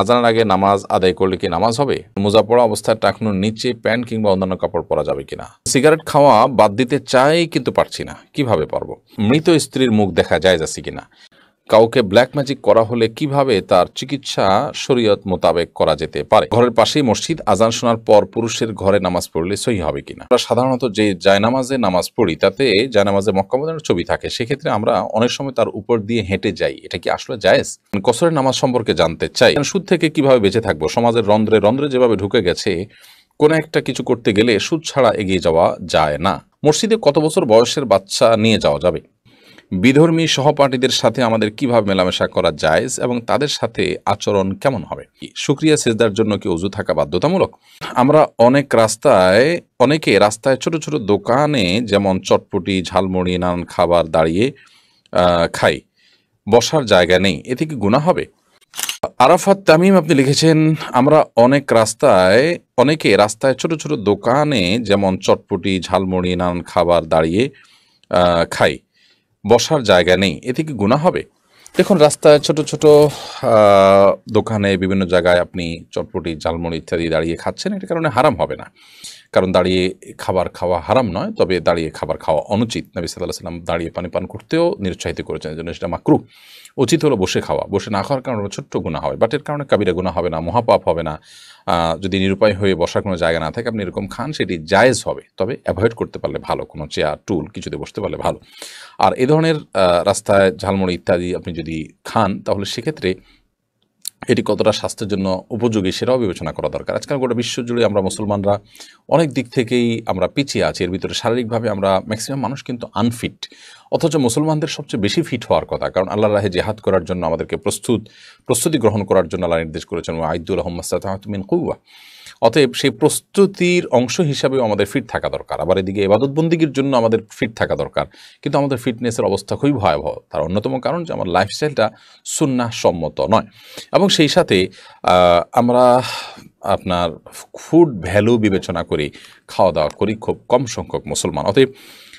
আজানের আগে নামাজ আদায় করলে কি নামাজ হবে মোজা পড়া অবস্থায় টাকনুর নিচে প্যান্ট কিংবা অন্যান্য কাপড় পরা যাবে কিনা সিগারেট খাওয়া বাদ দিতে চাই কিন্তু পারছি না কিভাবে পারবো মৃত স্ত্রীর মুখ দেখা যায় যাচ্ছে কিনা কাউকে ব্ল্যাক ম্যাজিক করা হলে কিভাবে তার চিকিৎসা শরীয়ত মোতাবেক করা যেতে পারে ঘরের পাশেই মসজিদ আজান শোনার পর পুরুষের ঘরে নামাজ পড়লে সহি হবে কিনা আমরা সাধারণত যে জায়নামাজে নামাজ পড়ি তাতে জায়নামাজে মক্কামদানের ছবি থাকে সেক্ষেত্রে আমরা অনেক সময় তার উপর দিয়ে হেঁটে যাই এটা কি আসলে জায়েজ কসরের নামাজ সম্পর্কে জানতে চাই সুদ থেকে কিভাবে বেঁচে থাকবো সমাজের রন্ধ্রে রন্ধ্রে যেভাবে ঢুকে গেছে কোনো একটা কিছু করতে গেলে সুদ ছাড়া এগিয়ে যাওয়া যায় না মসজিদে কত বছর বয়সের বাচ্চা নিয়ে যাওয়া যাবে বিধর্মী সহপাঠীদের সাথে আমাদের কিভাবে মেলামেশা করা যায় এবং তাদের সাথে আচরণ কেমন হবে সুক্রিয়া সেজদার জন্য কি উজু থাকা বাধ্যতামূলক আমরা অনেক রাস্তায় অনেকে রাস্তায় ছোট ছোট দোকানে যেমন চটপটি ঝালমুড়ি নান খাবার দাঁড়িয়ে খাই বসার জায়গা নেই এতে কি গুণা হবে আরাফাত তামিম আপনি লিখেছেন আমরা অনেক রাস্তায় অনেকে রাস্তায় ছোট ছোট দোকানে যেমন চটপটি ঝালমুড়ি নান খাবার দাঁড়িয়ে খাই বসার জায়গা নেই এতে কি গুণা হবে দেখুন রাস্তায় ছোট ছোট দোকানে বিভিন্ন জায়গায় আপনি চটপটি জালমুড়ি ইত্যাদি দাঁড়িয়ে খাচ্ছেন এটা কারণে হারাম হবে না কারণ দাঁড়িয়ে খাবার খাওয়া হারাম নয় তবে দাঁড়িয়ে খাবার খাওয়া অনুচিত নবী সাল্লাহ সাল্লাম দাঁড়িয়ে পানি পান করতেও নিরুৎসাহিত করেছেন জন্য সেটা মাকরু উচিত হলো বসে খাওয়া বসে না খাওয়ার কারণে ছোট্ট গুণা হয় বাট এর কারণে কাবিরা গুণা হবে না মহাপাপ হবে না যদি নিরুপায় হয়ে বসার কোনো জায়গা না থাকে আপনি এরকম খান সেটি জায়েজ হবে তবে অ্যাভয়েড করতে পারলে ভালো কোনো চেয়ার টুল কিছুতে বসতে পারলে ভালো আর এ ধরনের রাস্তায় ঝালমুড়ি ইত্যাদি আপনি যদি খান তাহলে সেক্ষেত্রে এটি কতটা স্বাস্থ্যের জন্য উপযোগী সেটাও বিবেচনা করা দরকার আজকাল গোটা বিশ্বজুড়ে আমরা মুসলমানরা অনেক দিক থেকেই আমরা পিছিয়ে আছি এর ভিতরে শারীরিকভাবে আমরা ম্যাক্সিমাম মানুষ কিন্তু আনফিট অথচ মুসলমানদের সবচেয়ে বেশি ফিট হওয়ার কথা কারণ আল্লাহ রাহে জেহাদ করার জন্য আমাদেরকে প্রস্তুত প্রস্তুতি গ্রহণ করার জন্য আল্লাহ নির্দেশ করেছেন আইদুল আহম্মদ সাতাহমিন কৌয়া অতএব সেই প্রস্তুতির অংশ হিসাবে আমাদের ফিট থাকা দরকার আবার এদিকে এবাদতবন্দিগির জন্য আমাদের ফিট থাকা দরকার কিন্তু আমাদের ফিটনেসের অবস্থা খুবই ভয়াবহ তার অন্যতম কারণ যে আমার লাইফস্টাইলটা সুন্না নয় এবং সেই সাথে আমরা আপনার ফুড ভ্যালু বিবেচনা করি খাওয়া দাওয়া করি খুব কম সংখ্যক মুসলমান অতএব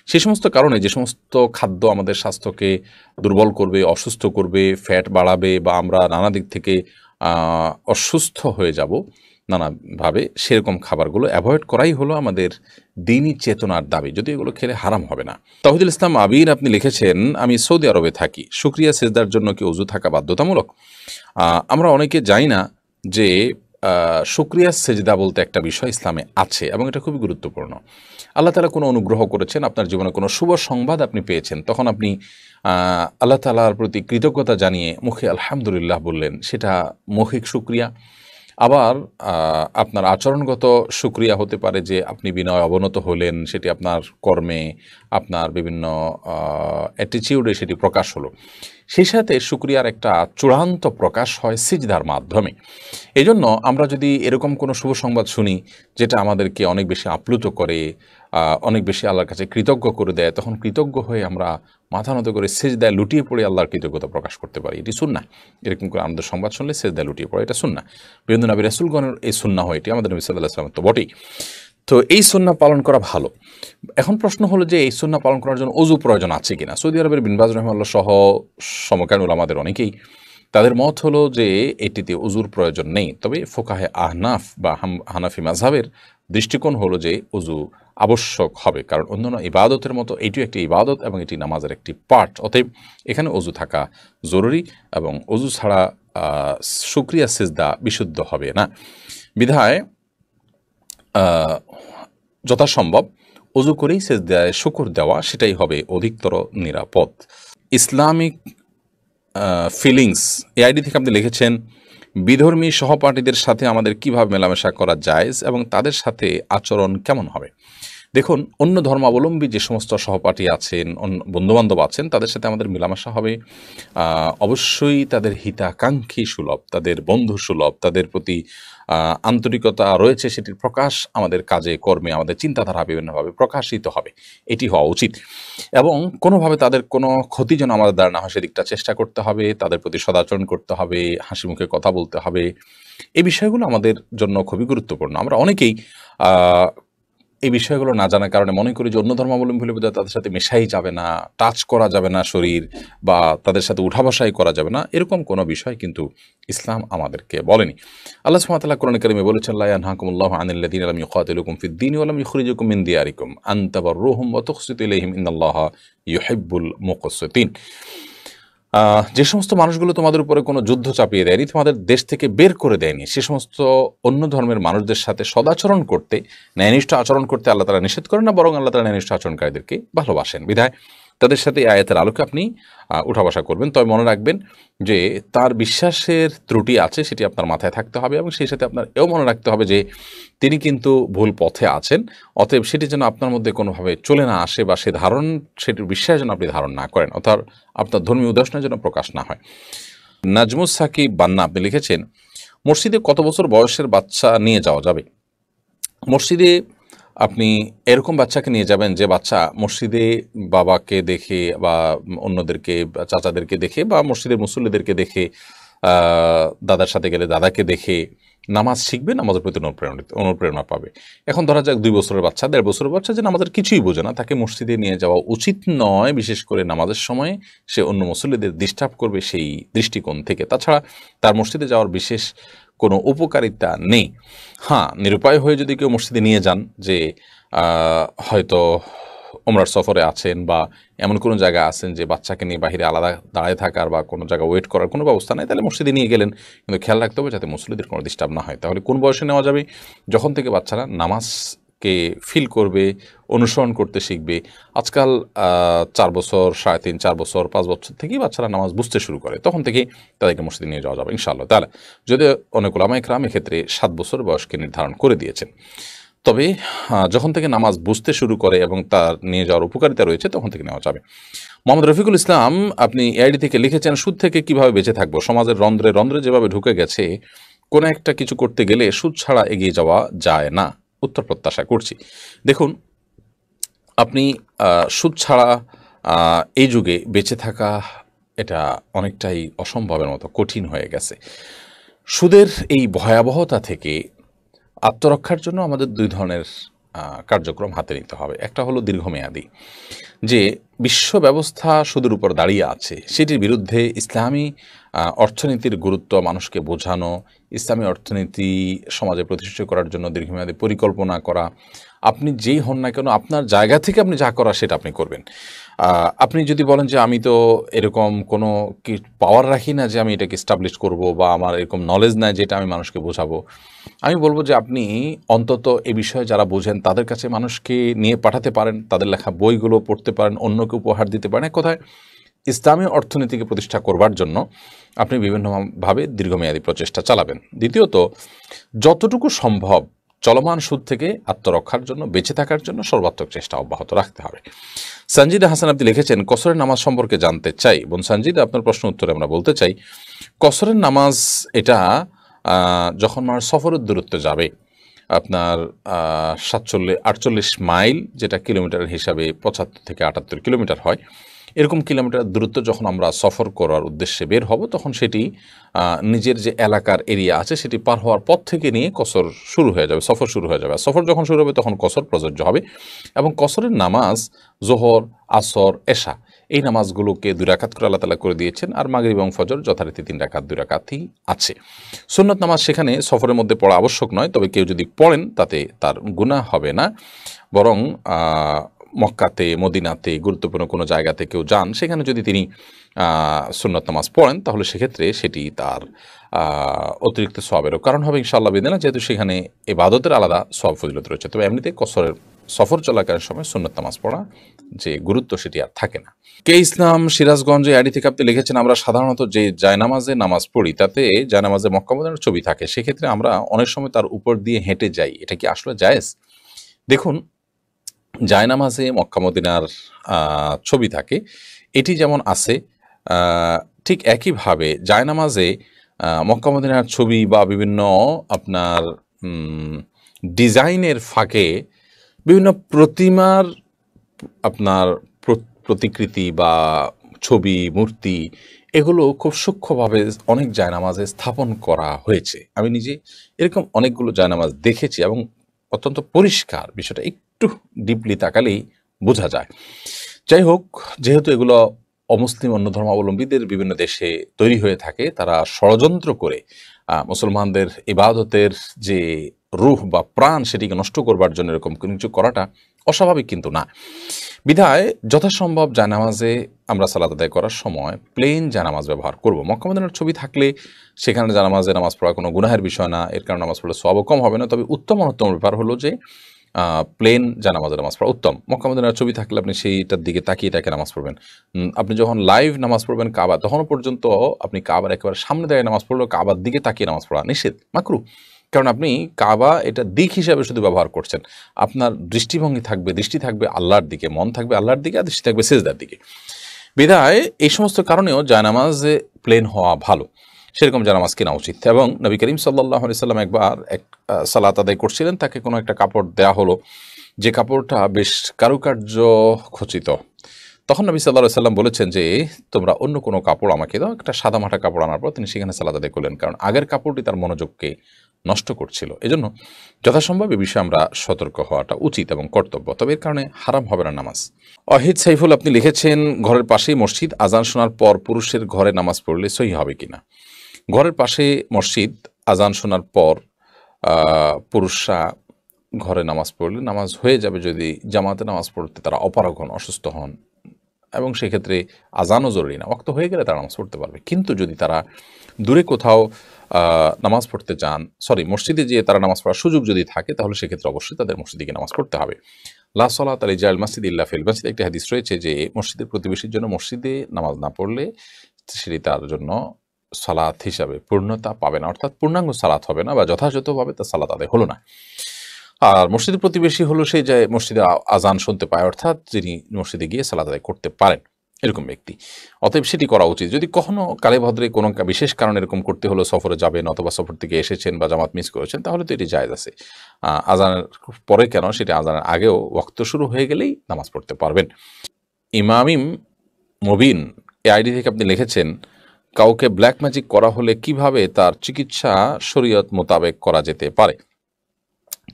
সে সমস্ত কারণে যে সমস্ত খাদ্য আমাদের স্বাস্থ্যকে দুর্বল করবে অসুস্থ করবে ফ্যাট বাড়াবে বা আমরা নানা দিক থেকে অসুস্থ হয়ে যাব নানাভাবে সেরকম খাবারগুলো অ্যাভয়েড করাই হলো আমাদের দিনই চেতনার দাবি যদি এগুলো খেলে হারাম হবে না তহিদুল ইসলাম আবির আপনি লিখেছেন আমি সৌদি আরবে থাকি সুক্রিয়া সেজদার জন্য কি অজু থাকা বাধ্যতামূলক আমরা অনেকে যাই না যে শুক্রিয়া সেজদা বলতে একটা বিষয় ইসলামে আছে এবং এটা খুবই গুরুত্বপূর্ণ আল্লাহ তালা কোনো অনুগ্রহ করেছেন আপনার জীবনে কোনো শুভ সংবাদ আপনি পেয়েছেন তখন আপনি আল্লাহ তালার প্রতি কৃতজ্ঞতা জানিয়ে মুখে আলহামদুলিল্লাহ বললেন সেটা মৌখিক শুক্রিয়া আবার আপনার আচরণগত সুক্রিয়া হতে পারে যে আপনি বিনয় অবনত হলেন সেটি আপনার কর্মে আপনার বিভিন্ন অ্যাটিচিউডে সেটি প্রকাশ হলো সেই সাথে সুক্রিয়ার একটা চূড়ান্ত প্রকাশ হয় সিজদার মাধ্যমে এজন্য আমরা যদি এরকম কোনো শুভ সংবাদ শুনি যেটা আমাদেরকে অনেক বেশি আপ্লুত করে অনেক বেশি আল্লাহর কাছে কৃতজ্ঞ করে দেয় তখন কৃতজ্ঞ হয়ে আমরা মাথা নত করে সেজ দেয় লুটিয়ে পড়ে আল্লাহর কৃতজ্ঞতা প্রকাশ করতে পারি এটি সুন্না এরকম করে আমাদের সংবাদ শুনলে সেজ দেয় লুটিয়ে পড়ে এটা সুন্না বীরেন্দ্র নবী রাসুলগণের এই সুন্না হয় এটি আমাদের নবী সাল্লাহ আসলাম তো বটেই তো এই সন্না পালন করা ভালো এখন প্রশ্ন হলো যে এই সন্না পালন করার জন্য অজু প্রয়োজন আছে কিনা সৌদি আরবের বিনবাজ রহমাল্লা সহ সমকালীন আমাদের অনেকেই তাদের মত হলো যে এটিতে অজুর প্রয়োজন নেই তবে ফোকাহে আহনাফ বা হানাফি মাঝহাবের দৃষ্টিকোণ হলো যে অজু আবশ্যক হবে কারণ অন্যান্য ইবাদতের মতো এটিও একটি ইবাদত এবং এটি নামাজের একটি পার্ট অতএব এখানে অজু থাকা জরুরি এবং অজু ছাড়া সুক্রিয়া সেজদা বিশুদ্ধ হবে না বিধায় যথাসম্ভব অজু করেই সেজদায় শুকুর দেওয়া সেটাই হবে অধিকতর নিরাপদ ইসলামিক ফিলিংস এআইডি থেকে আপনি লিখেছেন বিধর্মী সহপাঠীদের সাথে আমাদের কিভাবে মেলামেশা করা যায় এবং তাদের সাথে আচরণ কেমন হবে দেখুন অন্য ধর্মাবলম্বী যে সমস্ত সহপাঠী আছেন বন্ধুবান্ধব আছেন তাদের সাথে আমাদের মেলামেশা হবে অবশ্যই তাদের হিতাকাঙ্ক্ষী সুলভ তাদের বন্ধু সুলভ তাদের প্রতি আন্তরিকতা রয়েছে সেটির প্রকাশ আমাদের কাজে কর্মে আমাদের চিন্তাধারা বিভিন্নভাবে প্রকাশিত হবে এটি হওয়া উচিত এবং কোনোভাবে তাদের কোনো ক্ষতি যেন আমাদের দ্বারা না হয় সেদিকটা চেষ্টা করতে হবে তাদের প্রতি সদাচরণ করতে হবে হাসি মুখে কথা বলতে হবে এই বিষয়গুলো আমাদের জন্য খুবই গুরুত্বপূর্ণ আমরা অনেকেই এই বিষয়গুলো না জানার কারণে মনে করি যে অন্য ধর্মাবলম্বী লোকেরা তাদের সাথে মেশাই যাবে না টাচ করা যাবে না শরীর বা তাদের সাথে উঠা বসাই করা যাবে না এরকম কোনো বিষয় কিন্তু ইসলাম আমাদেরকে বলেনি আল্লাহ সুমাতাল্লাহ কোরআন করিমে বলেছেন আল্লাহাকুমুল্লাহ আনিল্লাদিন আলম ইউকুম ফিদ্দিন আলম ইখরিজুকুম ইন্দিয়ারিকুম আন্তাবর রোহম অতকসিত আল্লাহ ইন্দাল্লাহ মুকসুদ্দিন যে সমস্ত মানুষগুলো তোমাদের উপরে কোনো যুদ্ধ চাপিয়ে দেয়নি তোমাদের দেশ থেকে বের করে দেয়নি সে সমস্ত অন্য ধর্মের মানুষদের সাথে সদাচরণ করতে ন্যায়নিষ্ঠ আচরণ করতে আল্লাহ তারা নিষেধ করেন না বরং আল্লাহ তারা ন্যায়নিষ্ঠ আচরণকারীদেরকে ভালোবাসেন বিধায় তাদের সাথে এই আয়াতের আলোকে আপনি উঠা বসা করবেন তবে মনে রাখবেন যে তার বিশ্বাসের ত্রুটি আছে সেটি আপনার মাথায় থাকতে হবে এবং সেই সাথে আপনার এও মনে রাখতে হবে যে তিনি কিন্তু ভুল পথে আছেন অতএব সেটি যেন আপনার মধ্যে কোনোভাবে চলে না আসে বা সে ধারণ সেটির বিশ্বাস যেন আপনি ধারণ না করেন অর্থাৎ আপনার ধর্মীয় উদাসনা যেন প্রকাশ না হয় নাজমুস সাকিব বান্না আপনি লিখেছেন মসজিদে কত বছর বয়সের বাচ্চা নিয়ে যাওয়া যাবে মসজিদে আপনি এরকম বাচ্চাকে নিয়ে যাবেন যে বাচ্চা মসজিদে বাবাকে দেখে বা অন্যদেরকে চাচাদেরকে দেখে বা মসজিদের মুসল্লিদেরকে দেখে দাদার সাথে গেলে দাদাকে দেখে নামাজ শিখবে নামাজের প্রতি অনুপ্রেরণা অনুপ্রেরণা পাবে এখন ধরা যাক দুই বছরের বাচ্চা দেড় বছরের বাচ্চা যে নামাজের কিছুই বোঝে না তাকে মসজিদে নিয়ে যাওয়া উচিত নয় বিশেষ করে নামাজের সময় সে অন্য মুসল্লিদের ডিস্টার্ব করবে সেই দৃষ্টিকোণ থেকে তাছাড়া তার মসজিদে যাওয়ার বিশেষ কোনো উপকারিতা নেই হ্যাঁ নিরুপায় হয়ে যদি কেউ মসজিদে নিয়ে যান যে হয়তো ওমরার সফরে আছেন বা এমন কোনো জায়গা আছেন যে বাচ্চাকে নিয়ে বাহিরে আলাদা দাঁড়ায় থাকার বা কোনো জায়গা ওয়েট করার কোনো ব্যবস্থা নেই তাহলে মসজিদে নিয়ে গেলেন কিন্তু খেয়াল রাখতে হবে যাতে মুসলিদের কোনো ডিস্টার্ব না হয় তাহলে কোন বয়সে নেওয়া যাবে যখন থেকে বাচ্চারা নামাজ কে ফিল করবে অনুসরণ করতে শিখবে আজকাল চার বছর সাড়ে তিন চার বছর পাঁচ বছর থেকেই বাচ্চারা নামাজ বুঝতে শুরু করে তখন থেকেই তাদেরকে মসজিদে নিয়ে যাওয়া যাবে ইনশাআল্লাহ তাহলে যদিও অনেক ওলামা একরাম এক্ষেত্রে সাত বছর বয়সকে নির্ধারণ করে দিয়েছেন তবে যখন থেকে নামাজ বুঝতে শুরু করে এবং তার নিয়ে যাওয়ার উপকারিতা রয়েছে তখন থেকে নেওয়া যাবে মোহাম্মদ রফিকুল ইসলাম আপনি এআইডি থেকে লিখেছেন সুদ থেকে কিভাবে বেঁচে থাকবো সমাজের রন্ধ্রে রন্ধ্রে যেভাবে ঢুকে গেছে কোনো একটা কিছু করতে গেলে সুদ ছাড়া এগিয়ে যাওয়া যায় না উত্তর প্রত্যাশা করছি দেখুন আপনি সুদ ছাড়া এই যুগে বেঁচে থাকা এটা অনেকটাই অসম্ভবের মতো কঠিন হয়ে গেছে সুদের এই ভয়াবহতা থেকে আত্মরক্ষার জন্য আমাদের দুই ধরনের কার্যক্রম হাতে নিতে হবে একটা হলো দীর্ঘমেয়াদী যে বিশ্ব ব্যবস্থা সুদের উপর দাঁড়িয়ে আছে সেটির বিরুদ্ধে ইসলামী অর্থনীতির গুরুত্ব মানুষকে বোঝানো ইসলামী অর্থনীতি সমাজে প্রতিষ্ঠিত করার জন্য দীর্ঘমেয়াদী পরিকল্পনা করা আপনি যেই হন না কেন আপনার জায়গা থেকে আপনি যা করা সেটা আপনি করবেন আপনি যদি বলেন যে আমি তো এরকম কোনো কি পাওয়ার রাখি না যে আমি এটাকে স্টাবলিশ করব বা আমার এরকম নলেজ নাই যেটা আমি মানুষকে বোঝাবো আমি বলবো যে আপনি অন্তত এ বিষয়ে যারা বোঝেন তাদের কাছে মানুষকে নিয়ে পাঠাতে পারেন তাদের লেখা বইগুলো পড়তে পারেন অন্যকে উপহার দিতে পারেন এক কথায় ইসলামী অর্থনীতিকে প্রতিষ্ঠা করবার জন্য আপনি বিভিন্নভাবে দীর্ঘমেয়াদী প্রচেষ্টা চালাবেন দ্বিতীয়ত যতটুকু সম্ভব চলমান সুদ থেকে আত্মরক্ষার জন্য বেঁচে থাকার জন্য সর্বাত্মক চেষ্টা অব্যাহত রাখতে হবে সঞ্জিদ হাসান আপনি লিখেছেন কসরের নামাজ সম্পর্কে জানতে চাই বোন সঞ্জিদ আপনার প্রশ্ন উত্তরে আমরা বলতে চাই কসরের নামাজ এটা যখন মানুষ সফরের দূরত্ব যাবে আপনার সাতচল্লিশ আটচল্লিশ মাইল যেটা কিলোমিটারের হিসাবে পঁচাত্তর থেকে আটাত্তর কিলোমিটার হয় এরকম কিলোমিটার দূরত্ব যখন আমরা সফর করার উদ্দেশ্যে বের হব তখন সেটি নিজের যে এলাকার এরিয়া আছে সেটি পার হওয়ার পর থেকে নিয়ে কসর শুরু হয়ে যাবে সফর শুরু হয়ে যাবে সফর যখন শুরু হবে তখন কসর প্রযোজ্য হবে এবং কসরের নামাজ জোহর আসর এশা এই নামাজগুলোকে দুই রাকাত করে আল্লাহ তালা করে দিয়েছেন আর মাগরিব এবং ফজর যথারীতি তিন রাখাত দুই রাকাতই আছে সুন্নত নামাজ সেখানে সফরের মধ্যে পড়া আবশ্যক নয় তবে কেউ যদি পড়েন তাতে তার গুণা হবে না বরং মক্কাতে মদিনাতে গুরুত্বপূর্ণ কোনো জায়গাতে কেউ যান সেখানে যদি তিনি সুন্নত নামাজ পড়েন তাহলে সেক্ষেত্রে সেটি তার অতিরিক্ত সবেরও কারণ হবে ইনশাল্লাহ বেদেনা যেহেতু সেখানে এবাদতের আলাদা সব ফজিলত রয়েছে তবে এমনিতে কসরের সফর চলাকালীন সময় সুন্নত নামাজ পড়া যে গুরুত্ব সেটি আর থাকে না কে ইসলাম সিরাজগঞ্জে আইডি থেকে আপনি লিখেছেন আমরা সাধারণত যে জায়নামাজে নামাজ পড়ি তাতে জায়নামাজে মক্কামদানের ছবি থাকে সেক্ষেত্রে আমরা অনেক সময় তার উপর দিয়ে হেঁটে যাই এটা কি আসলে জায়েজ দেখুন জায়নামাজে মক্কামদিনার ছবি থাকে এটি যেমন আছে ঠিক একইভাবে জায়নামাজে মক্কামদিনার ছবি বা বিভিন্ন আপনার ডিজাইনের ফাঁকে বিভিন্ন প্রতিমার আপনার প্রতিকৃতি বা ছবি মূর্তি এগুলো খুব সূক্ষ্মভাবে অনেক জায়নামাজে স্থাপন করা হয়েছে আমি নিজে এরকম অনেকগুলো জায়নামাজ দেখেছি এবং অত্যন্ত পরিষ্কার বিষয়টা একটু ডিপলি তাকালেই বোঝা যায় যাই হোক যেহেতু এগুলো অমুসলিম অন্য ধর্মাবলম্বীদের বিভিন্ন দেশে তৈরি হয়ে থাকে তারা ষড়যন্ত্র করে মুসলমানদের ইবাদতের যে রুহ বা প্রাণ সেটিকে নষ্ট করবার জন্য এরকম কিছু করাটা অস্বাভাবিক কিন্তু না বিধায় যথাসম্ভব জানামাজে আমরা সালাদ আদায় করার সময় প্লেন জানামাজ ব্যবহার করব মক্কামদানের ছবি থাকলে সেখানে জানামাজে নামাজ পড়া কোনো গুনাহের বিষয় না এর কারণে নামাজ পড়লে সব কম হবে না তবে উত্তম অন্যতম ব্যাপার হলো যে প্লেন যা নামাজ পড়া উত্তম মক্কামদিনার ছবি থাকলে আপনি সেইটার দিকে তাকিয়ে তাকে নামাজ পড়বেন আপনি যখন লাইভ নামাজ পড়বেন কাবা তখনও পর্যন্ত আপনি কাবার একেবারে সামনে দাঁড়িয়ে নামাজ পড়লেও কাবার দিকে তাকিয়ে নামাজ পড়া নিষেধ মাকরু কারণ আপনি কাবা এটা দিক হিসাবে শুধু ব্যবহার করছেন আপনার দৃষ্টিভঙ্গি থাকবে দৃষ্টি থাকবে আল্লাহর দিকে মন থাকবে আল্লাহর দিকে আর দৃষ্টি থাকবে সেজদার দিকে বিধায় এই সমস্ত কারণেও জায়নামাজে প্লেন হওয়া ভালো সেরকম জানামাজ কেনা উচিত এবং নবী করিম সাল্লাহ সাল্লাম একবার এক সালাত আদায় করছিলেন তাকে কোনো একটা কাপড় দেয়া হলো যে কাপড়টা বেশ কারুকার্য খচিত তখন নবী সাল্লাহ সাল্লাম বলেছেন যে তোমরা অন্য কোনো কাপড় আমাকে দাও একটা সাদামাটা কাপড় আনার পর তিনি সেখানে সালাদ আদায় করলেন কারণ আগের কাপড়টি তার মনোযোগকে নষ্ট করছিল এজন্য যথাসম্ভব এ বিষয়ে আমরা সতর্ক হওয়াটা উচিত এবং কর্তব্য তবে এর কারণে হারাম হবে না নামাজ অহিদ সাইফুল আপনি লিখেছেন ঘরের পাশেই মসজিদ আজান শোনার পর পুরুষের ঘরে নামাজ পড়লে সহি হবে কিনা ঘরের পাশে মসজিদ আজান শোনার পর পুরুষরা ঘরে নামাজ পড়লে নামাজ হয়ে যাবে যদি জামাতে নামাজ পড়তে তারা অপারগ হন অসুস্থ হন এবং সেক্ষেত্রে আজানও জরুরি না অক্ত হয়ে গেলে তারা নামাজ পড়তে পারবে কিন্তু যদি তারা দূরে কোথাও নামাজ পড়তে চান সরি মসজিদে যেয়ে তারা নামাজ পড়ার সুযোগ যদি থাকে তাহলে সেক্ষেত্রে অবশ্যই তাদের মসজিদে গিয়ে নামাজ পড়তে হবে লা সালাত আলী জাল মাসিদ ইল্লা ফিল মাসিদ একটি হাদিস রয়েছে যে মসজিদের প্রতিবেশীর জন্য মসজিদে নামাজ না পড়লে সেটি তার জন্য সালাত হিসাবে পূর্ণতা পাবে না অর্থাৎ পূর্ণাঙ্গ সালাত হবে না বা যথাযথভাবে তার সালাত আদায় হলো না আর মসজিদের প্রতিবেশী হলো সেই যে মসজিদে আজান শুনতে পায় অর্থাৎ যিনি মসজিদে গিয়ে সালাত আদায় করতে পারেন এরকম ব্যক্তি অতএব সেটি করা উচিত যদি কখনও কালেভদ্রে কোনো বিশেষ কারণে এরকম করতে হলো সফরে যাবেন অথবা সফর থেকে এসেছেন বা জামাত মিস করেছেন তাহলে তো এটি জায়জ আছে আজানের পরে কেন সেটি আজানের আগেও ওক্ত শুরু হয়ে গেলেই নামাজ পড়তে পারবেন ইমামিম মবিন এ আইডি থেকে আপনি লিখেছেন কাউকে ব্ল্যাক ম্যাজিক করা হলে কিভাবে তার চিকিৎসা শরীয়ত মোতাবেক করা যেতে পারে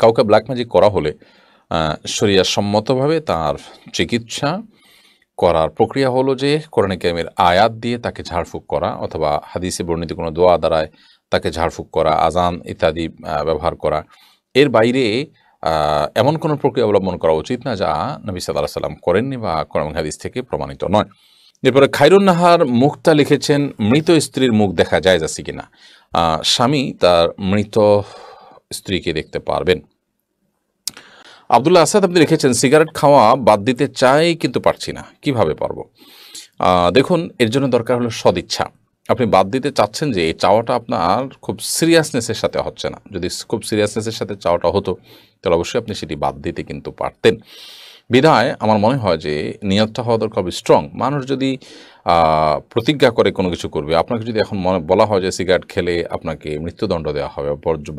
কাউকে ব্ল্যাক ম্যাজিক করা হলে শরিয়া সম্মতভাবে তার চিকিৎসা করার প্রক্রিয়া হলো যে কোরআন কেমের আয়াত দিয়ে তাকে ঝাড়ফুঁক করা অথবা হাদিসে বর্ণিত কোনো দোয়া দ্বারায় তাকে ঝাড়ফুঁক করা আজান ইত্যাদি ব্যবহার করা এর বাইরে এমন কোনো প্রক্রিয়া অবলম্বন করা উচিত না যা নবী সাল্লাহ সাল্লাম করেননি বা কোরআন হাদিস থেকে প্রমাণিত নয় এরপরে খাইরুন নাহার মুখটা লিখেছেন মৃত স্ত্রীর মুখ দেখা যায় যাচ্ছে কিনা স্বামী তার মৃত স্ত্রীকে দেখতে পারবেন আবদুল্লাহ আসাদ আপনি লিখেছেন সিগারেট খাওয়া বাদ দিতে চাই কিন্তু পারছি না কিভাবে পারব দেখুন এর জন্য দরকার হলো সদিচ্ছা আপনি বাদ দিতে চাচ্ছেন যে এই চাওয়াটা আপনার খুব সিরিয়াসনেসের সাথে হচ্ছে না যদি খুব সিরিয়াসনেসের সাথে চাওয়াটা হতো তাহলে অবশ্যই আপনি সেটি বাদ দিতে কিন্তু পারতেন বিধায় আমার মনে হয় যে নিয়তটা হওয়া দরকার স্ট্রং মানুষ যদি প্রতিজ্ঞা করে কোনো কিছু করবে আপনাকে যদি এখন মনে বলা হয় যে সিগারেট খেলে আপনাকে মৃত্যুদণ্ড দেওয়া হবে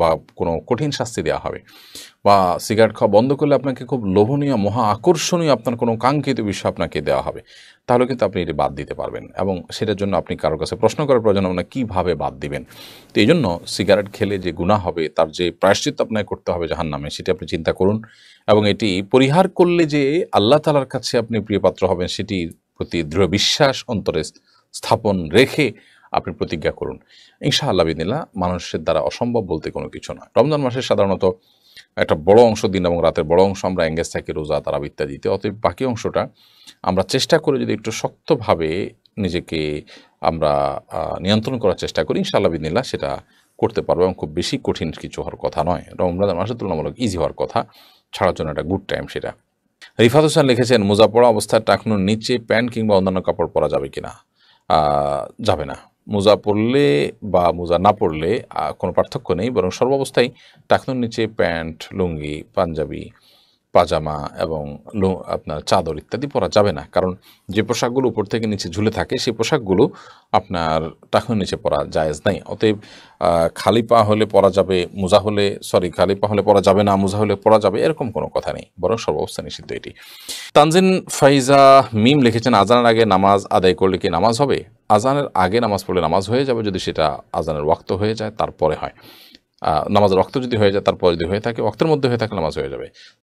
বা কোনো কঠিন শাস্তি দেওয়া হবে বা সিগারেট খাওয়া বন্ধ করলে আপনাকে খুব লোভনীয় মহা আকর্ষণীয় আপনার কোনো কাঙ্ক্ষিত বিষয় আপনাকে দেওয়া হবে তাহলে কিন্তু আপনি এটি বাদ দিতে পারবেন এবং সেটার জন্য আপনি কারোর কাছে প্রশ্ন করার প্রয়োজন আপনার কীভাবে বাদ দিবেন তো এই জন্য সিগারেট খেলে যে গুণা হবে তার যে প্রায়শ্চিত আপনাকে করতে হবে জাহান নামে সেটি আপনি চিন্তা করুন এবং এটি পরিহার করলে যে আল্লাহ তালার কাছে আপনি প্রিয়পাত্র হবেন সেটির প্রতি দৃঢ় বিশ্বাস অন্তরে স্থাপন রেখে আপনি প্রতিজ্ঞা করুন ইনশাআল্লাহ বিদিল্লা মানুষের দ্বারা অসম্ভব বলতে কোনো কিছু নয় রমজান মাসে সাধারণত একটা বড় অংশ দিন এবং রাতের বড় অংশ আমরা এঙ্গেজ থাকি রোজা তারা ইত্যাদিতে অতএব বাকি অংশটা আমরা চেষ্টা করে যদি একটু শক্তভাবে নিজেকে আমরা নিয়ন্ত্রণ করার চেষ্টা করি ইনশাআল্লাহ বিদিল্লা সেটা করতে পারবো এবং খুব বেশি কঠিন কিছু হওয়ার কথা নয় রমজান মাসে তুলনামূলক ইজি হওয়ার কথা ছাড়ার জন্য একটা গুড টাইম সেটা রিফাত হোসেন লিখেছেন মোজা পড়া অবস্থায় টাকনুর নিচে প্যান্ট কিংবা অন্যান্য কাপড় পরা যাবে কি না যাবে না মোজা পরলে বা মোজা না পরলে কোনো পার্থক্য নেই বরং সর্বাবস্থায় টাকনুর নিচে প্যান্ট লুঙ্গি পাঞ্জাবি পাজামা এবং আপনার চাদর ইত্যাদি পরা যাবে না কারণ যে পোশাকগুলো উপর থেকে নিচে ঝুলে থাকে সেই পোশাকগুলো আপনার টাকুর নিচে পরা জায়েজ নাই অতএব খালি পা হলে পরা যাবে মোজা হলে সরি খালি পা হলে পরা যাবে না মোজা হলে পরা যাবে এরকম কোনো কথা নেই বরং সর্বাবস্থা নিষিদ্ধ এটি তানজিন ফাইজা মিম লিখেছেন আজানের আগে নামাজ আদায় করলে কি নামাজ হবে আজানের আগে নামাজ পড়লে নামাজ হয়ে যাবে যদি সেটা আজানের ওয়াক্ত হয়ে যায় তারপরে হয় নামাজ রক্ত যদি হয়ে যায় তারপর যদি হয়ে থাকে রক্তের মধ্যে হয়ে থাকলে নামাজ হয়ে যাবে